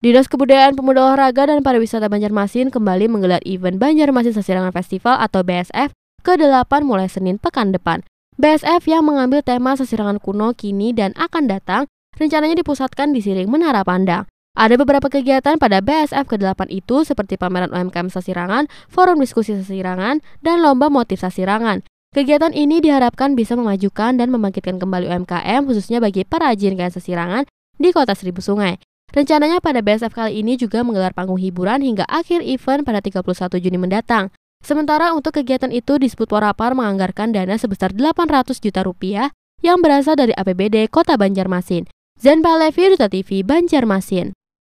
Dinas Kebudayaan Pemuda Olahraga dan Pariwisata Banjarmasin kembali menggelar event Banjarmasin Sasirangan Festival atau BSF ke-8 mulai Senin pekan depan. BSF yang mengambil tema Sasirangan kuno, kini, dan akan datang rencananya dipusatkan di Siring Menara Pandang. Ada beberapa kegiatan pada BSF ke-8 itu seperti pameran UMKM Sasirangan, forum diskusi Sasirangan, dan lomba motif Sasirangan. Kegiatan ini diharapkan bisa memajukan dan membangkitkan kembali UMKM khususnya bagi para perajin kain sasirangan di Kota Seribu Sungai. Rencananya pada BSF kali ini juga menggelar panggung hiburan hingga akhir event pada 31 Juni mendatang. Sementara untuk kegiatan itu Disput Warapar menganggarkan dana sebesar 800 juta rupiah yang berasal dari APBD Kota Banjarmasin. Zen Levi, Duta TV, Banjarmasin.